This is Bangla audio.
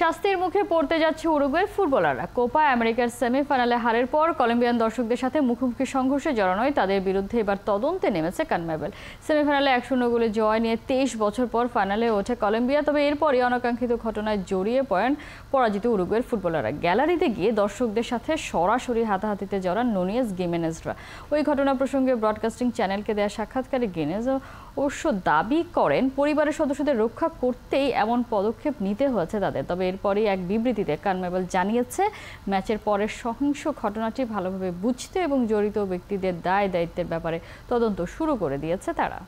শাস্তির মুখে পড়তে যাচ্ছে উরুগুয়ের ফুটবলাররা কোপা আমেরিকার সেমিফাইনালে হারের পর কলম্বিয়ান দর্শকদের সাথে মুখোমুখি সংঘর্ষে জড়ানোয় তাদের বিরুদ্ধে এবার তদন্তে নেমেছে কানমেবেল সেমিফাইনালে এক শূন্য গোলে জয় নিয়ে তেইশ বছর পর ফাইনালে ওঠে কলম্বিয়া তবে এরপরই অনাকাঙ্ক্ষিত ঘটনায় জড়িয়ে পড়েন পরাজিত উরুগুয়ের ফুটবলাররা গ্যালারিতে গিয়ে দর্শকদের সাথে সরাসরি হাতাহাতিতে জড়ান নোনিয়াস গেমেনেজরা ওই ঘটনা প্রসঙ্গে ব্রডকাস্টিং চ্যানেলকে দেয়া সাক্ষাৎকারে গেনেজ অবশ্য দাবি করেন পরিবারের সদস্যদের রক্ষা করতেই এমন পদক্ষেপ নিতে হয়েছে তাদের তবে এরপরই এক বিবৃতিতে কানমেবল জানিয়েছে ম্যাচের পরের সহিংস ঘটনাটি ভালোভাবে বুঝতে এবং জড়িত ব্যক্তিদের দায় দায়িত্বের ব্যাপারে তদন্ত শুরু করে দিয়েছে তারা